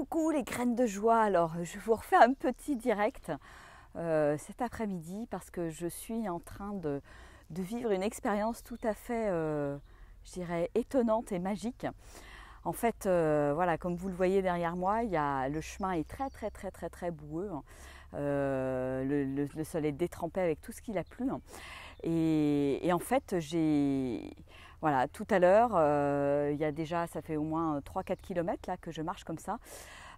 Coucou les graines de joie, alors je vous refais un petit direct euh, cet après-midi parce que je suis en train de, vivre une expérience tout à fait, euh, je dirais, étonnante et magique. En fait, euh, voilà, comme vous le voyez derrière moi, il y le chemin est très très très très très boueux. Euh, le, sol est détrempé avec tout ce qu'il a plu. Hein. Et, en fait, j'ai. Voilà, tout à l'heure, euh, il y a déjà, ça fait au moins 3-4 km là, que je marche comme ça.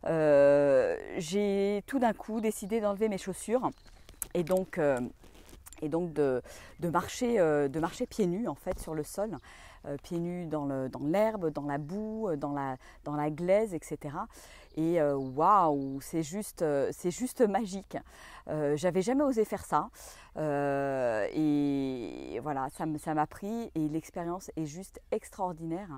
Euh, j'ai tout d'un coup décidé d'enlever mes chaussures et donc, et donc de, de marcher, de marcher pieds nus en fait sur le sol. Euh, pieds nus dans l'herbe, dans, la boue, euh, dans la, dans la glaise, etc. Et euh, waouh, c'est juste, juste magique. J'avais jamais osé faire ça. et voilà, ça m'a pris et l'expérience est juste extraordinaire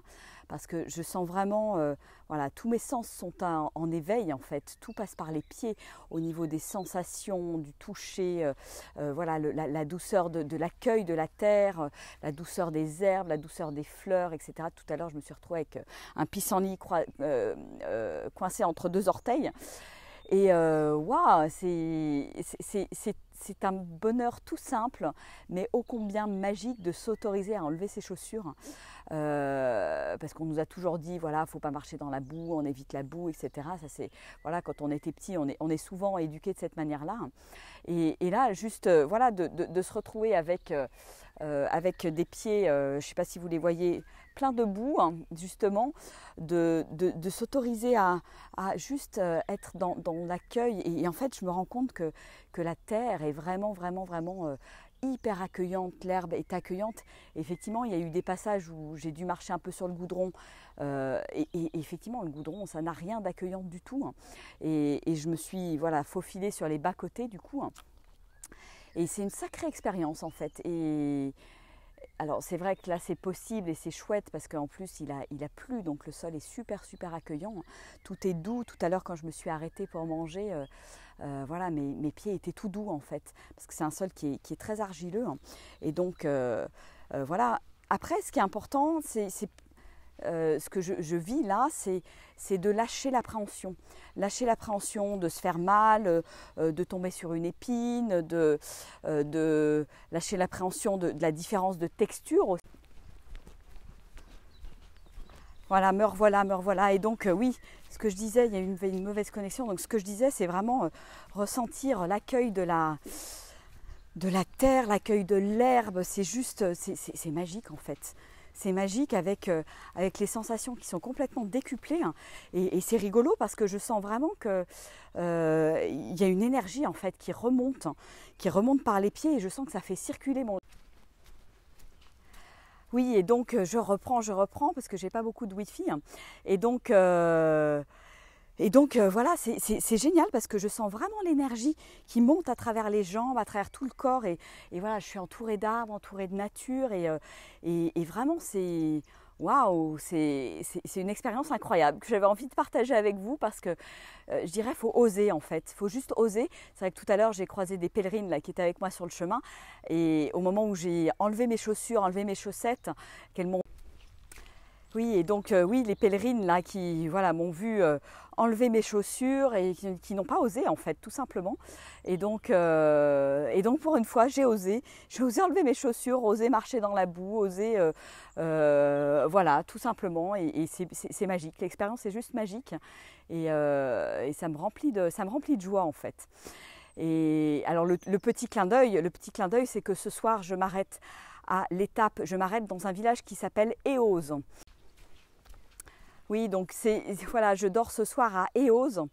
parce que je sens vraiment, euh, voilà, tous mes sens sont en éveil en fait. Tout passe par les pieds au niveau des sensations, du toucher, euh, euh, voilà, la, douceur de, l'accueil de la terre, la douceur des herbes, la douceur des fleurs, etc. Tout à l'heure, je me suis retrouvée avec un pissenlit coincé entre deux orteils. Et waouh, c'est c'est c'est un bonheur tout simple, mais ô combien magique de s'autoriser à enlever ses chaussures. Euh, parce qu'on nous a toujours dit, voilà, faut pas marcher dans la boue, on évite la boue, etc. Ça, c'est, voilà, quand on était petit, on est, souvent éduqué de cette manière-là. Et, là, juste, euh, voilà, de se retrouver avec, euh, euh, avec des pieds, euh, je ne sais pas si vous les voyez, plein de boue, hein, justement, de, s'autoriser à, juste euh, être dans, l'accueil. Et, en fait, je me rends compte que, la terre est vraiment, vraiment, vraiment hyper accueillante, l'herbe est accueillante. Effectivement, il y a eu des passages où j'ai dû marcher un peu sur le goudron. et, effectivement, le goudron, ça n'a rien d'accueillant du tout. Hein. Et, je me suis voilà, faufilée sur les bas-côtés du coup. Hein. Et c'est une sacrée expérience en fait. Et alors c'est vrai que là c'est possible et c'est chouette parce qu'en plus il a, il a plu donc le sol est super super accueillant. Tout est doux. Tout à l'heure quand je me suis arrêtée pour manger, euh, euh, voilà mes, mes, pieds étaient tout doux en fait parce que c'est un sol qui est, très argileux hein. et donc euh, voilà. Après, ce qui est important, c'est euh, ce que je, vis là, c'est de lâcher l'appréhension. Lâcher l'appréhension de se faire mal, euh, de tomber sur une épine, de, euh, lâcher l'appréhension de, la différence de texture aussi. Voilà, me revoilà, me revoilà. Et donc, oui, ce que je disais, il y a une, mauvaise connexion. Donc, ce que je disais, c'est vraiment ressentir l'accueil de la, de la terre, l'accueil de l'herbe. C'est juste, c'est magique en fait c'est magique avec, euh, avec les sensations qui sont complètement décuplées. Hein. Et, c'est rigolo parce que je sens vraiment que euh, il y a une énergie en fait qui remonte, hein, qui remonte par les pieds et je sens que ça fait circuler mon. Oui, et donc euh, je reprends, je reprends parce que j'ai pas beaucoup de wifi. Hein. Et donc et donc euh, voilà, c'est génial parce que je sens vraiment l'énergie qui monte à travers les jambes, à travers tout le corps. Et, voilà, je suis entourée d'arbres, entourée de nature. Et, euh, vraiment, c'est... Waouh, c'est une expérience incroyable que j'avais envie de partager avec vous parce que euh, je dirais faut oser en fait, faut juste oser. C'est vrai que tout à l'heure j'ai croisé des pèlerines là qui étaient avec moi sur le chemin et au moment où j'ai enlevé mes chaussures, enlevé mes chaussettes, qu'elles m'ont oui, et donc oui, les pèlerines là qui voilà m'ont vu enlever mes chaussures et qui, n'ont pas osé en fait tout simplement. Et donc, euh, et donc pour une fois j'ai osé, j'ai osé enlever mes chaussures, osé marcher dans la boue, osé euh, euh, voilà tout simplement et, c'est magique, l'expérience est juste magique et, ça, me remplit de, ça me remplit de joie en fait. Et alors le, petit clin d'œil, le petit clin d'œil c'est que ce soir je m'arrête à l'étape, je m'arrête dans un village qui s'appelle Eose. Oui, donc c'est voilà, je dors ce soir à Eos.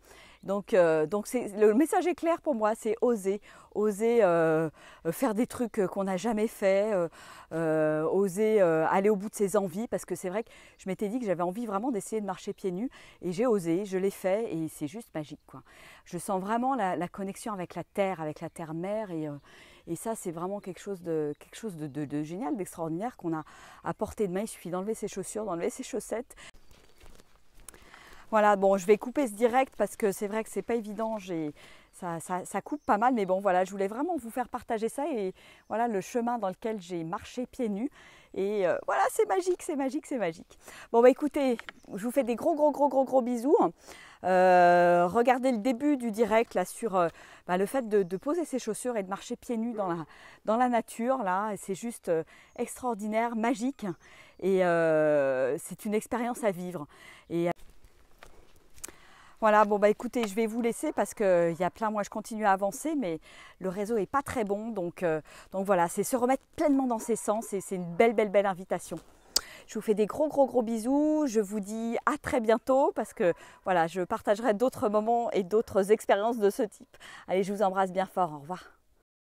Donc, euh, donc le message est clair pour moi, c'est oser, oser euh, euh, faire des trucs qu'on n'a jamais fait, oser aller au bout de ses envies, parce que c'est vrai que je m'étais dit que j'avais envie vraiment d'essayer de marcher pieds nus, et j'ai osé, je l'ai fait, et c'est juste magique. Quoi. Je sens vraiment la, connexion avec la terre, avec la terre-mère, et, ça c'est vraiment quelque chose de, quelque chose de, de génial, d'extraordinaire qu'on a à portée de main. Il suffit d'enlever ses chaussures, d'enlever ses chaussettes, voilà, bon, je vais couper ce direct parce que c'est vrai que c'est pas évident. ça, coupe pas mal, mais bon, voilà, je voulais vraiment vous faire partager ça et voilà le chemin dans lequel j'ai marché pieds nus. Et euh, voilà, c'est magique, c'est magique, c'est magique. Bon, bah écoutez, je vous fais des gros, gros, gros, gros, gros bisous. Euh, regardez le début du direct là sur euh, bah, le fait de, poser ses chaussures et de marcher pieds nus dans la, dans la nature là, c'est juste extraordinaire, magique et c'est une expérience à vivre. Voilà, bon bah écoutez, je vais vous laisser parce qu'il euh, y a plein, moi je continue à avancer, mais le réseau est pas très bon. Donc, euh, donc voilà, c'est se remettre pleinement dans ses sens et c'est une belle, belle, belle invitation. Je vous fais des gros gros gros bisous. Je vous dis à très bientôt parce que voilà, je partagerai d'autres moments et d'autres expériences de ce type. Allez, je vous embrasse bien fort. Au revoir.